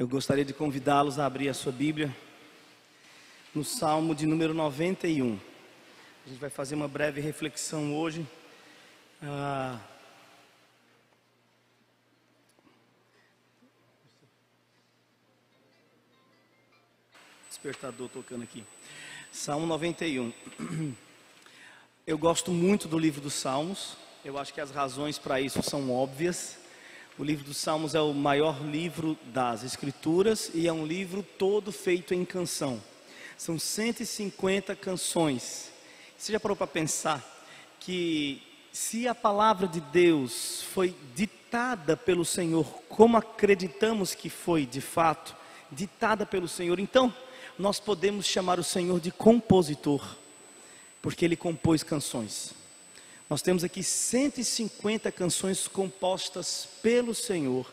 Eu gostaria de convidá-los a abrir a sua Bíblia no Salmo de número 91. A gente vai fazer uma breve reflexão hoje. Ah, despertador tocando aqui. Salmo 91. Eu gosto muito do livro dos Salmos. Eu acho que as razões para isso são óbvias. O livro dos Salmos é o maior livro das Escrituras e é um livro todo feito em canção. São 150 canções. Você já parou para pensar que se a palavra de Deus foi ditada pelo Senhor, como acreditamos que foi de fato ditada pelo Senhor, então nós podemos chamar o Senhor de compositor, porque ele compôs canções. Nós temos aqui 150 canções compostas pelo Senhor,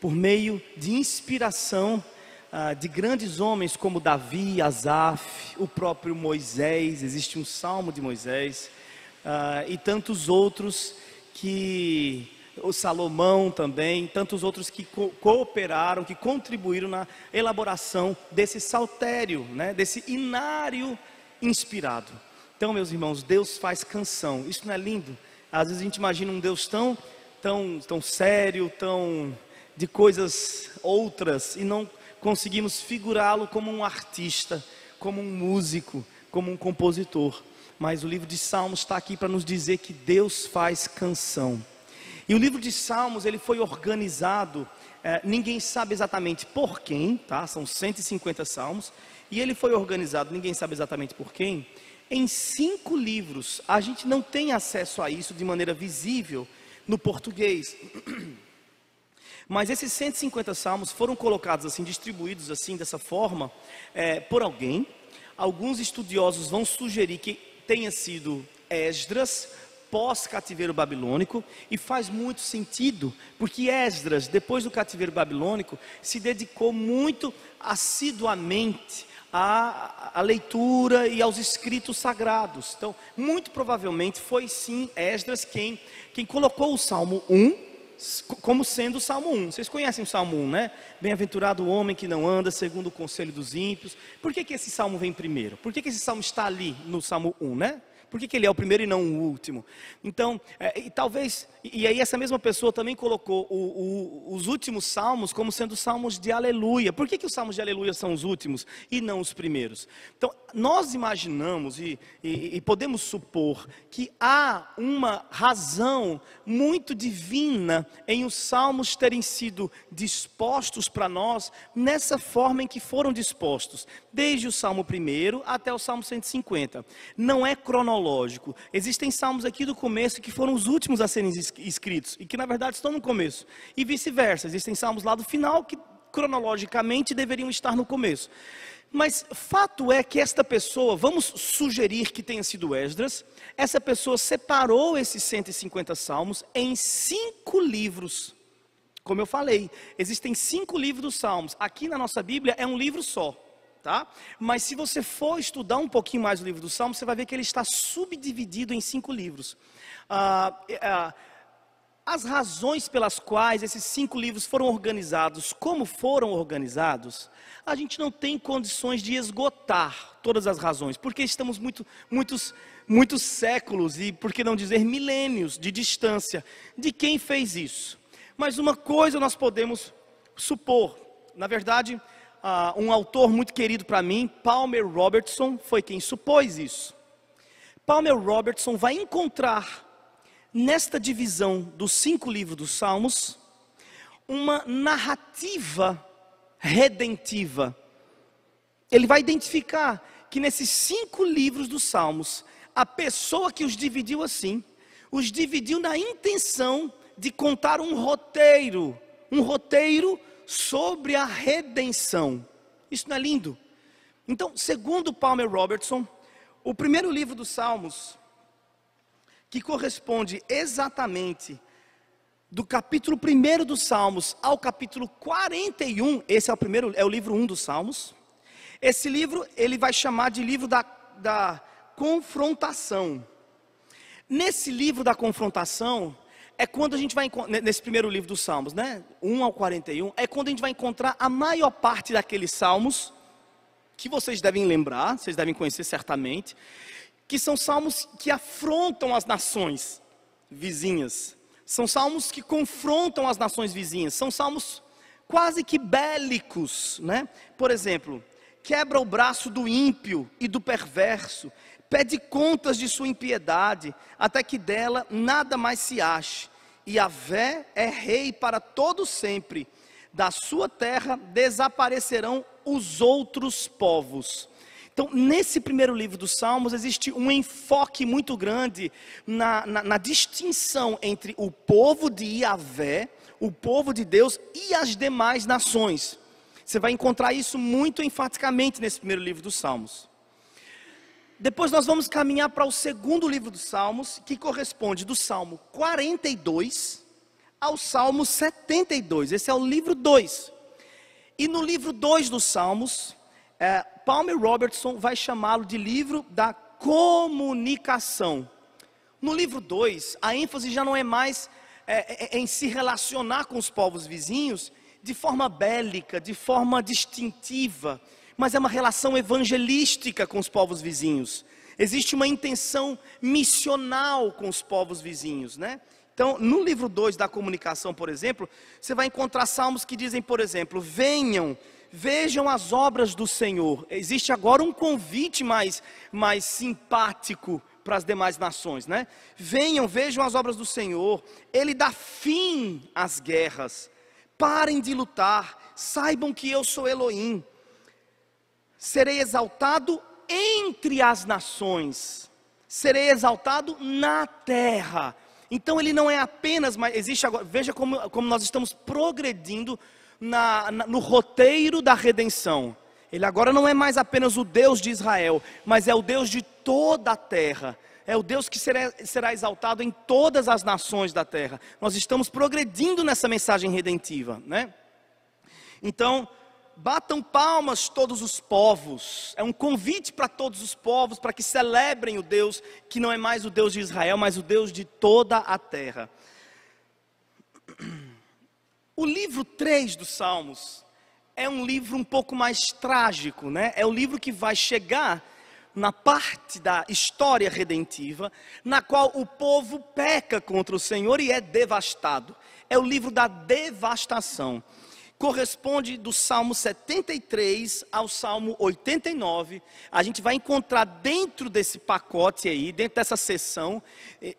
por meio de inspiração ah, de grandes homens como Davi, Asaf, o próprio Moisés, existe um salmo de Moisés, ah, e tantos outros que o Salomão também, tantos outros que co cooperaram, que contribuíram na elaboração desse saltério, né, desse inário inspirado. Então, meus irmãos, Deus faz canção. Isso não é lindo? Às vezes a gente imagina um Deus tão, tão, tão sério, tão de coisas outras e não conseguimos figurá-lo como um artista, como um músico, como um compositor. Mas o livro de Salmos está aqui para nos dizer que Deus faz canção. E o livro de Salmos ele foi organizado, é, ninguém sabe exatamente por quem, tá? São 150 salmos e ele foi organizado, ninguém sabe exatamente por quem, em cinco livros. A gente não tem acesso a isso de maneira visível no português. Mas esses 150 salmos foram colocados assim, distribuídos assim, dessa forma, é, por alguém. Alguns estudiosos vão sugerir que tenha sido Esdras, pós-cativeiro babilônico, e faz muito sentido, porque Esdras, depois do cativeiro babilônico, se dedicou muito assiduamente à, à leitura e aos escritos sagrados. Então, muito provavelmente foi sim Esdras quem, quem colocou o Salmo 1 como sendo o Salmo 1. Vocês conhecem o Salmo 1, né? Bem-aventurado o homem que não anda segundo o conselho dos ímpios. Por que, que esse salmo vem primeiro? Por que, que esse salmo está ali no Salmo 1, né? Por que, que ele é o primeiro e não o último? Então, é, e talvez, e, aí essa mesma pessoa também colocou o, o, os últimos salmos como sendo salmos de aleluia. Por que, que os salmos de aleluia são os últimos e não os primeiros? Então, nós imaginamos e, e, e podemos supor que há uma razão muito divina em os salmos terem sido dispostos para nós nessa forma em que foram dispostos, desde o salmo primeiro até o salmo 150. Não é cronológico Existem salmos aqui do começo que foram os últimos a serem escritos e que na verdade estão no começo. E vice-versa, existem salmos lá do final que cronologicamente deveriam estar no começo. Mas fato é que esta pessoa, vamos sugerir que tenha sido Esdras, essa pessoa separou esses 150 salmos em cinco livros. Como eu falei, existem cinco livros dos salmos. Aqui na nossa Bíblia é um livro só tá? Mas se você for estudar um pouquinho mais o livro do Salmo, você vai ver que ele está subdividido em cinco livros. Ah, ah, as razões pelas quais esses cinco livros foram organizados, como foram organizados, a gente não tem condições de esgotar todas as razões, porque estamos muito, muitos, muitos séculos e, por que não dizer, milênios de distância de quem fez isso. Mas uma coisa nós podemos supor, na verdade, ah, um autor muito querido para mim, Palmer Robertson, foi quem supôs isso. Palmer Robertson vai encontrar nesta divisão dos cinco livros dos Salmos uma narrativa redentiva. Ele vai identificar que nesses cinco livros dos Salmos, a pessoa que os dividiu assim, os dividiu na intenção de contar um roteiro, um roteiro sobre a redenção. Isso não é lindo? Então, segundo Palmer Robertson, o primeiro livro dos Salmos, que corresponde exatamente do capítulo 1 dos Salmos ao capítulo 41, esse é o primeiro, é o livro 1 dos Salmos. Esse livro ele vai chamar de livro da, da confrontação. Nesse livro da confrontação, é quando a gente vai nesse primeiro livro dos Salmos, né? 1 ao 41, é quando a gente vai encontrar a maior parte daqueles salmos que vocês devem lembrar, vocês devem conhecer certamente, que são salmos que afrontam as nações vizinhas. São salmos que confrontam as nações vizinhas, são salmos quase que bélicos, né? Por exemplo, quebra o braço do ímpio e do perverso Pede contas de sua impiedade, até que dela nada mais se ache. E a Vé é rei para todo sempre. Da sua terra desaparecerão os outros povos. Então, nesse primeiro livro dos Salmos, existe um enfoque muito grande na, na, na, distinção entre o povo de Iavé, o povo de Deus e as demais nações. Você vai encontrar isso muito enfaticamente nesse primeiro livro dos Salmos. Depois nós vamos caminhar para o segundo livro dos Salmos, que corresponde do Salmo 42 ao Salmo 72. Esse é o livro 2. E no livro 2 dos Salmos, é, Palmer Robertson vai chamá-lo de livro da comunicação. No livro 2, a ênfase já não é mais é, é, é, em se relacionar com os povos vizinhos de forma bélica, de forma distintiva mas é uma relação evangelística com os povos vizinhos. Existe uma intenção missional com os povos vizinhos, né? Então, no livro 2 da comunicação, por exemplo, você vai encontrar salmos que dizem, por exemplo, venham, vejam as obras do Senhor. Existe agora um convite mais, mais simpático para as demais nações, né? Venham, vejam as obras do Senhor. Ele dá fim às guerras. Parem de lutar. Saibam que eu sou Elohim serei exaltado entre as nações, serei exaltado na terra. Então ele não é apenas, mas existe agora, veja como, como nós estamos progredindo na, na, no roteiro da redenção. Ele agora não é mais apenas o Deus de Israel, mas é o Deus de toda a terra. É o Deus que será, será exaltado em todas as nações da terra. Nós estamos progredindo nessa mensagem redentiva, né? Então, Batam palmas todos os povos. É um convite para todos os povos para que celebrem o Deus que não é mais o Deus de Israel, mas o Deus de toda a terra. O livro 3 dos Salmos é um livro um pouco mais trágico, né? É o livro que vai chegar na parte da história redentiva, na qual o povo peca contra o Senhor e é devastado. É o livro da devastação corresponde do Salmo 73 ao Salmo 89. A gente vai encontrar dentro desse pacote aí, dentro dessa seção,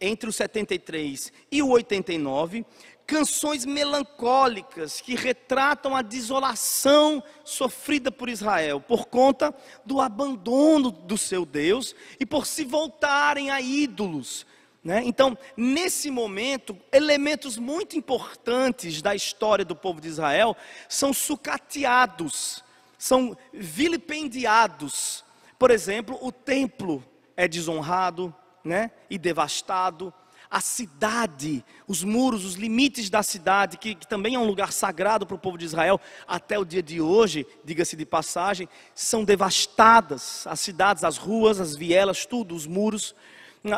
entre o 73 e o 89, canções melancólicas que retratam a desolação sofrida por Israel por conta do abandono do seu Deus e por se voltarem a ídolos né? Então, nesse momento, elementos muito importantes da história do povo de Israel são sucateados, são vilipendiados. Por exemplo, o templo é desonrado né? e devastado a cidade, os muros, os limites da cidade, que, que, também é um lugar sagrado para o povo de Israel, até o dia de hoje, diga-se de passagem, são devastadas as cidades, as ruas, as vielas, tudo, os muros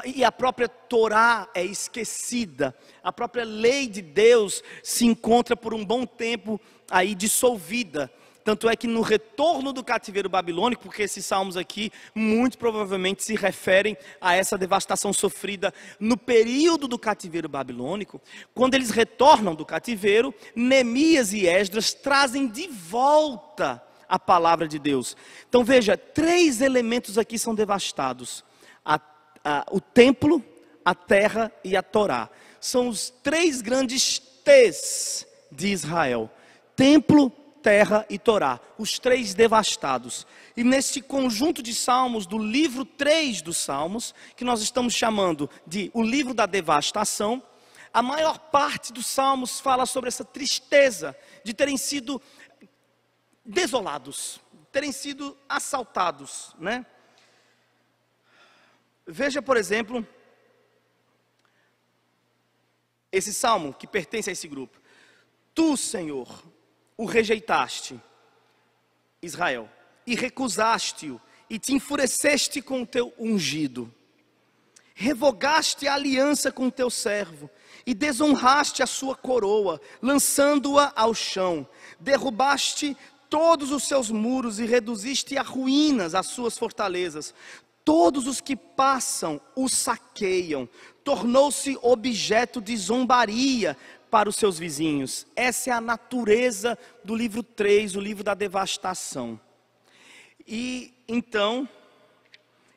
e a própria Torá é esquecida, a própria lei de Deus se encontra por um bom tempo aí dissolvida. Tanto é que no retorno do cativeiro babilônico, porque esses salmos aqui muito provavelmente se referem a essa devastação sofrida no período do cativeiro babilônico, quando eles retornam do cativeiro, Neemias e Esdras trazem de volta a palavra de Deus. Então veja, três elementos aqui são devastados: o templo, a terra e a Torá. São os três grandes T's de Israel: templo, terra e Torá, os três devastados. E nesse conjunto de salmos, do livro 3 dos salmos, que nós estamos chamando de o livro da devastação, a maior parte dos salmos fala sobre essa tristeza de terem sido desolados, terem sido assaltados, né? Veja, por exemplo, esse salmo que pertence a esse grupo. Tu, Senhor, o rejeitaste, Israel, e recusaste-o, e te enfureceste com o teu ungido. Revogaste a aliança com o teu servo, e desonraste a sua coroa, lançando-a ao chão. Derrubaste todos os seus muros e reduziste a ruínas as suas fortalezas. Todos os que passam o saqueiam, tornou-se objeto de zombaria para os seus vizinhos. Essa é a natureza do livro 3, o livro da devastação. E então,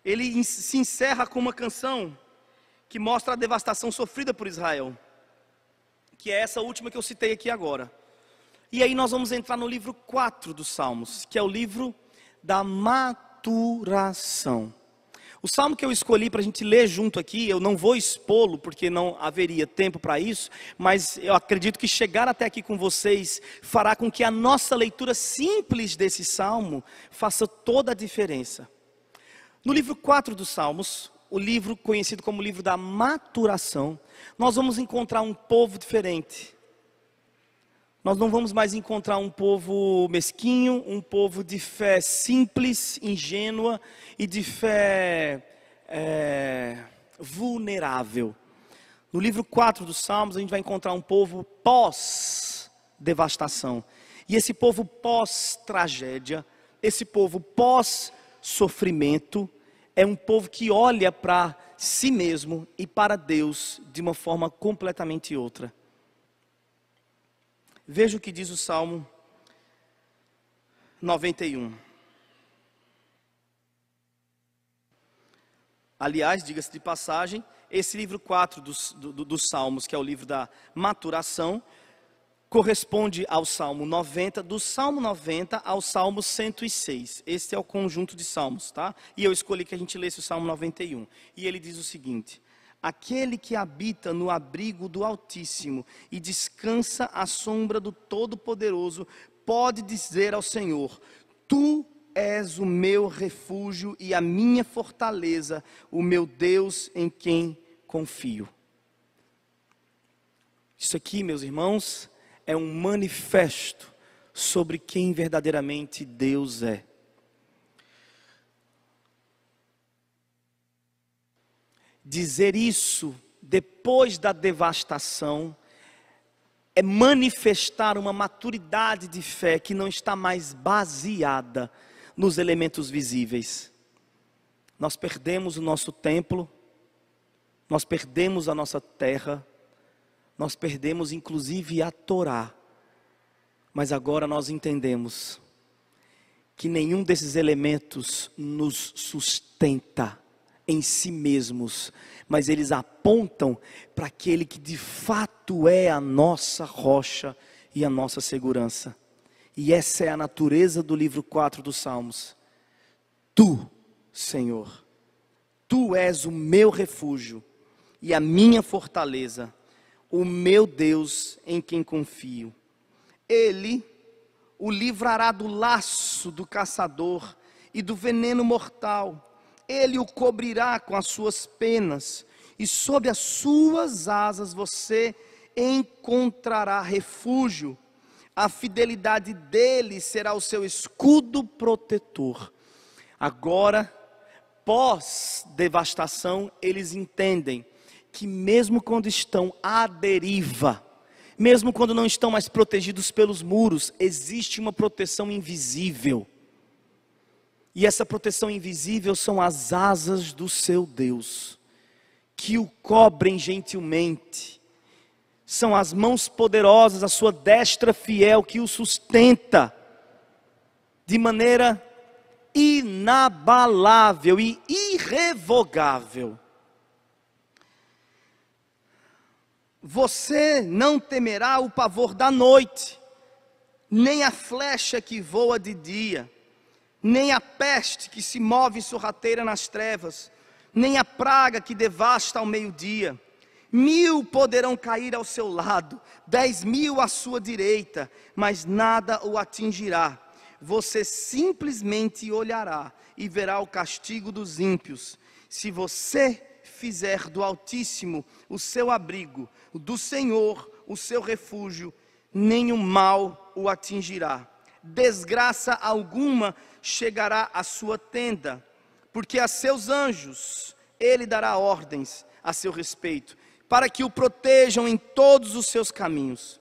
ele se encerra com uma canção que mostra a devastação sofrida por Israel, que é essa última que eu citei aqui agora. E aí nós vamos entrar no livro 4 dos Salmos, que é o livro da maturação. O salmo que eu escolhi para a gente ler junto aqui, eu não vou expô-lo porque não haveria tempo para isso, mas eu acredito que chegar até aqui com vocês fará com que a nossa leitura simples desse salmo faça toda a diferença. No livro 4 dos Salmos, o livro conhecido como o livro da maturação, nós vamos encontrar um povo diferente, nós não vamos mais encontrar um povo mesquinho, um povo de fé simples, ingênua e de fé é, vulnerável. No livro 4 dos Salmos, a gente vai encontrar um povo pós-devastação. E esse povo pós-tragédia, esse povo pós-sofrimento, é um povo que olha para si mesmo e para Deus de uma forma completamente outra. Veja o que diz o Salmo 91. Aliás, diga-se de passagem, esse livro 4 dos, do, dos Salmos, que é o livro da maturação, corresponde ao Salmo 90, do Salmo 90 ao Salmo 106. Este é o conjunto de salmos, tá? E eu escolhi que a gente lesse o Salmo 91. E ele diz o seguinte: Aquele que habita no abrigo do Altíssimo e descansa à sombra do Todo-Poderoso, pode dizer ao Senhor: Tu és o meu refúgio e a minha fortaleza, o meu Deus em quem confio. Isso aqui, meus irmãos, é um manifesto sobre quem verdadeiramente Deus é. dizer isso depois da devastação é manifestar uma maturidade de fé que não está mais baseada nos elementos visíveis. Nós perdemos o nosso templo, nós perdemos a nossa terra, nós perdemos inclusive a Torá. Mas agora nós entendemos que nenhum desses elementos nos sustenta em si mesmos, mas eles apontam para aquele que de fato é a nossa rocha e a nossa segurança. E essa é a natureza do livro 4 dos Salmos. Tu, Senhor, tu és o meu refúgio e a minha fortaleza, o meu Deus em quem confio. Ele o livrará do laço do caçador e do veneno mortal ele o cobrirá com as suas penas, e sob as suas asas você encontrará refúgio. A fidelidade dele será o seu escudo protetor. Agora, pós-devastação, eles entendem que, mesmo quando estão à deriva, mesmo quando não estão mais protegidos pelos muros, existe uma proteção invisível e essa proteção invisível são as asas do seu Deus, que o cobrem gentilmente. São as mãos poderosas, a sua destra fiel que o sustenta de maneira inabalável e irrevogável. Você não temerá o pavor da noite, nem a flecha que voa de dia nem a peste que se move sorrateira nas trevas, nem a praga que devasta ao meio-dia. Mil poderão cair ao seu lado, dez mil à sua direita, mas nada o atingirá. Você simplesmente olhará e verá o castigo dos ímpios. Se você fizer do Altíssimo o seu abrigo, do Senhor o seu refúgio, nenhum mal o atingirá. Desgraça alguma chegará à sua tenda, porque a seus anjos ele dará ordens a seu respeito, para que o protejam em todos os seus caminhos.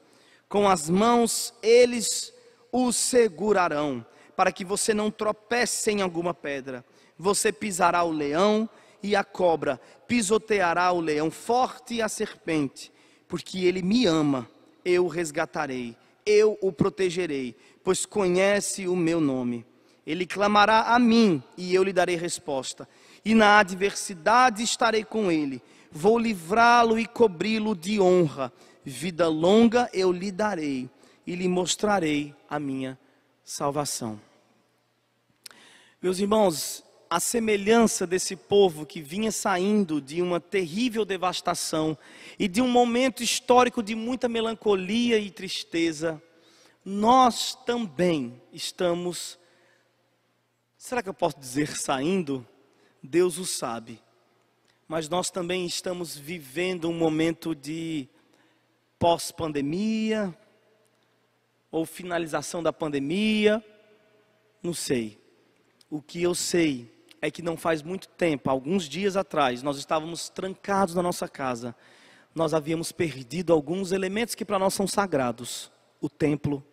Com as mãos eles o segurarão, para que você não tropece em alguma pedra. Você pisará o leão e a cobra, pisoteará o leão forte e a serpente, porque ele me ama, eu o resgatarei, eu o protegerei, pois conhece o meu nome. Ele clamará a mim e eu lhe darei resposta. E na adversidade estarei com ele. Vou livrá-lo e cobri-lo de honra. Vida longa eu lhe darei e lhe mostrarei a minha salvação. Meus irmãos, a semelhança desse povo que vinha saindo de uma terrível devastação e de um momento histórico de muita melancolia e tristeza, nós também estamos Será que eu posso dizer saindo? Deus o sabe. Mas nós também estamos vivendo um momento de pós-pandemia ou finalização da pandemia, não sei. O que eu sei é que não faz muito tempo, alguns dias atrás, nós estávamos trancados na nossa casa. Nós havíamos perdido alguns elementos que para nós são sagrados: o templo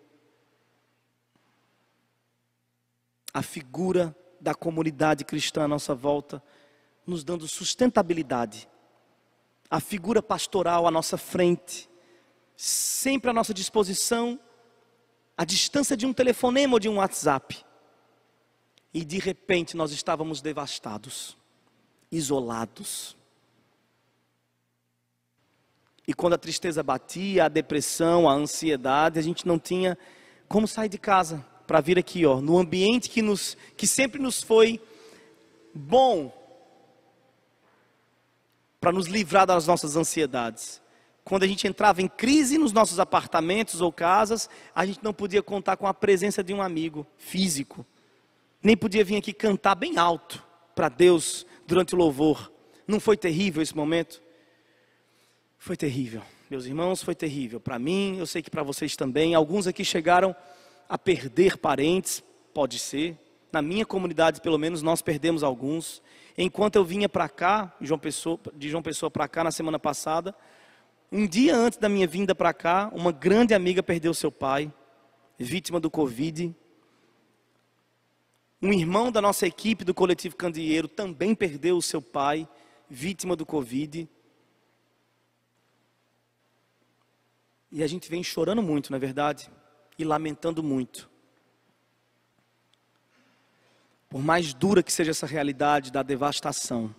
a figura da comunidade cristã à nossa volta, nos dando sustentabilidade. A figura pastoral à nossa frente, sempre à nossa disposição, à distância de um telefonema ou de um WhatsApp. E de repente nós estávamos devastados, isolados. E quando a tristeza batia, a depressão, a ansiedade, a gente não tinha como sair de casa para vir aqui, ó, no ambiente que, nos, que sempre nos foi bom, para nos livrar das nossas ansiedades. Quando a gente entrava em crise nos nossos apartamentos ou casas, a gente não podia contar com a presença de um amigo físico, nem podia vir aqui cantar bem alto para Deus durante o louvor. Não foi terrível esse momento? Foi terrível. Meus irmãos, foi terrível. Para mim, eu sei que para vocês também. Alguns aqui chegaram a perder parentes, pode ser. Na minha comunidade, pelo menos, nós perdemos alguns. Enquanto eu vinha para cá, João Pessoa, de João Pessoa para cá na semana passada, um dia antes da minha vinda para cá, uma grande amiga perdeu seu pai, vítima do Covid. Um irmão da nossa equipe do coletivo Candeeiro também perdeu o seu pai, vítima do Covid. E a gente vem chorando muito, não é verdade? e lamentando muito. Por mais dura que seja essa realidade da devastação,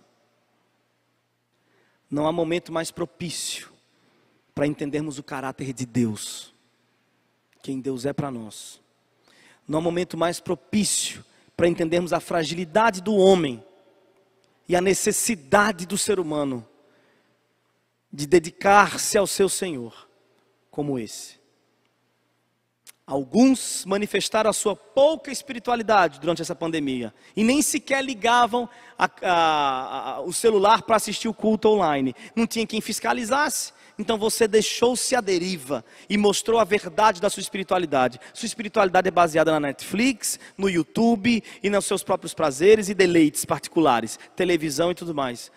não há momento mais propício para entendermos o caráter de Deus, quem Deus é para nós. Não há momento mais propício para entendermos a fragilidade do homem e a necessidade do ser humano de dedicar-se ao seu Senhor, como esse. Alguns manifestaram a sua pouca espiritualidade durante essa pandemia e nem sequer ligavam a, a, a, o celular para assistir o culto online. Não tinha quem fiscalizasse, então você deixou-se à deriva e mostrou a verdade da sua espiritualidade. Sua espiritualidade é baseada na Netflix, no YouTube e nos seus próprios prazeres e deleites particulares, televisão e tudo mais.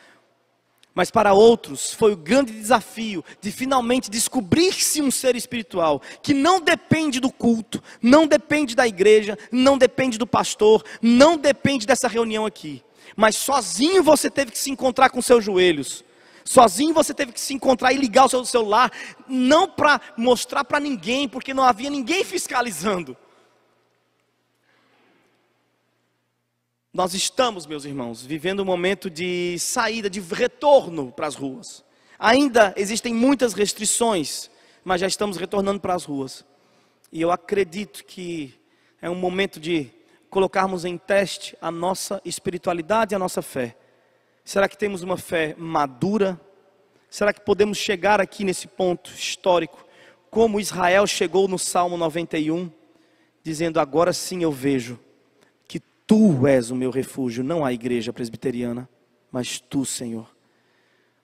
Mas para outros foi o grande desafio de finalmente descobrir-se um ser espiritual que não depende do culto, não depende da igreja, não depende do pastor, não depende dessa reunião aqui. Mas sozinho você teve que se encontrar com seus joelhos. Sozinho você teve que se encontrar e ligar o seu celular, não para mostrar para ninguém, porque não havia ninguém fiscalizando Nós estamos, meus irmãos, vivendo um momento de saída, de retorno para as ruas. Ainda existem muitas restrições, mas já estamos retornando para as ruas. E eu acredito que é um momento de colocarmos em teste a nossa espiritualidade e a nossa fé. Será que temos uma fé madura? Será que podemos chegar aqui nesse ponto histórico, como Israel chegou no Salmo 91, dizendo: Agora sim eu vejo Tu és o meu refúgio, não a igreja presbiteriana, mas tu, Senhor.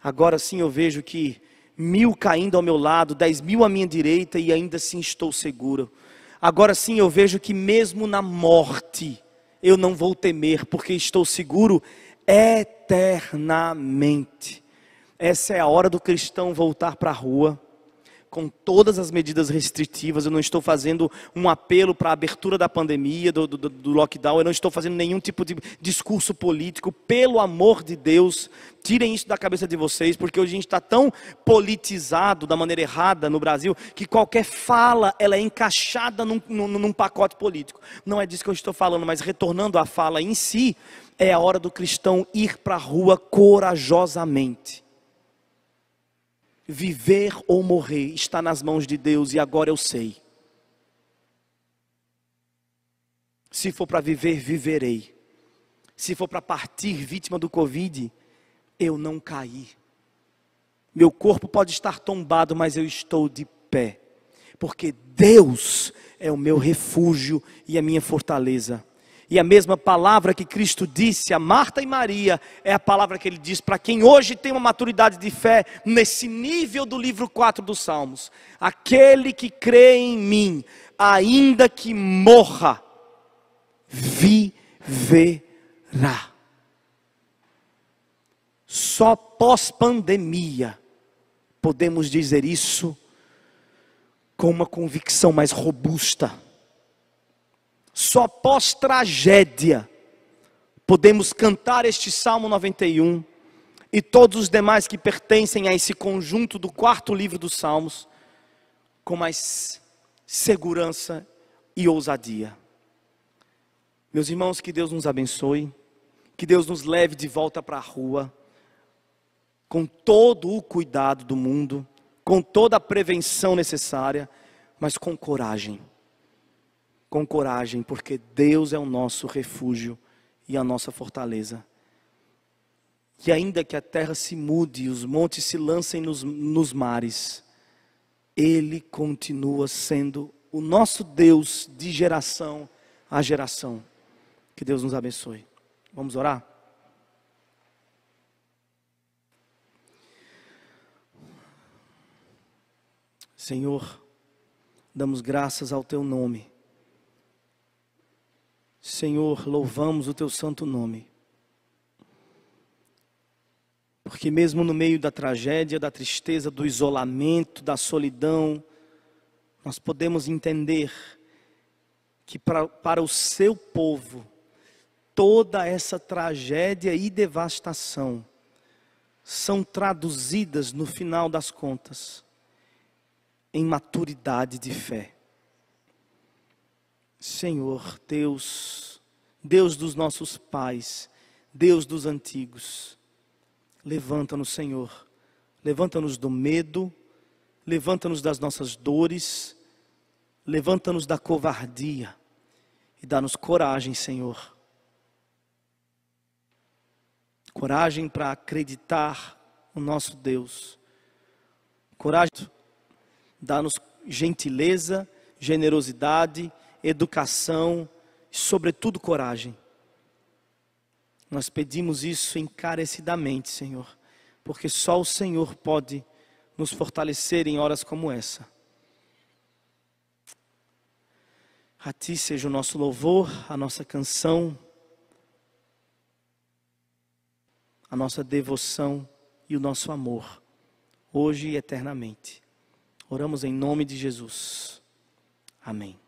Agora sim eu vejo que mil caindo ao meu lado, dez mil à minha direita e ainda assim estou seguro. Agora sim eu vejo que mesmo na morte eu não vou temer, porque estou seguro eternamente. Essa é a hora do cristão voltar para a rua com todas as medidas restritivas, eu não estou fazendo um apelo para a abertura da pandemia, do, do, do, lockdown, eu não estou fazendo nenhum tipo de discurso político. Pelo amor de Deus, tirem isso da cabeça de vocês, porque hoje a gente está tão politizado da maneira errada no Brasil que qualquer fala ela é encaixada num, num, num pacote político. Não é disso que eu estou falando, mas retornando à fala em si, é a hora do cristão ir para a rua corajosamente Viver ou morrer está nas mãos de Deus e agora eu sei. Se for para viver, viverei. Se for para partir vítima do Covid, eu não caí. Meu corpo pode estar tombado, mas eu estou de pé, porque Deus é o meu refúgio e a minha fortaleza. E a mesma palavra que Cristo disse a Marta e Maria é a palavra que ele diz para quem hoje tem uma maturidade de fé nesse nível do livro 4 dos Salmos: Aquele que crê em mim, ainda que morra, viverá. Só pós-pandemia podemos dizer isso com uma convicção mais robusta só após tragédia podemos cantar este Salmo 91 e todos os demais que pertencem a esse conjunto do quarto livro dos Salmos com mais segurança e ousadia. Meus irmãos, que Deus nos abençoe, que Deus nos leve de volta para a rua, com todo o cuidado do mundo, com toda a prevenção necessária, mas com coragem com coragem, porque Deus é o nosso refúgio e a nossa fortaleza. E ainda que a terra se mude e os montes se lancem nos, nos mares, Ele continua sendo o nosso Deus de geração a geração. Que Deus nos abençoe. Vamos orar? Senhor, damos graças ao Teu nome Senhor, louvamos o teu santo nome. Porque mesmo no meio da tragédia, da tristeza, do isolamento, da solidão, nós podemos entender que pra, para o seu povo, toda essa tragédia e devastação são traduzidas, no final das contas, em maturidade de fé. Senhor, Deus, Deus dos nossos pais, Deus dos antigos, levanta-nos, Senhor, levanta-nos do medo, levanta-nos das nossas dores, levanta-nos da covardia e dá-nos coragem, Senhor. Coragem para acreditar no nosso Deus. Coragem, dá-nos gentileza, generosidade, educação e, sobretudo, coragem. Nós pedimos isso encarecidamente, Senhor, porque só o Senhor pode nos fortalecer em horas como essa. A Ti seja o nosso louvor, a nossa canção, a nossa devoção e o nosso amor, hoje e eternamente. Oramos em nome de Jesus. Amém.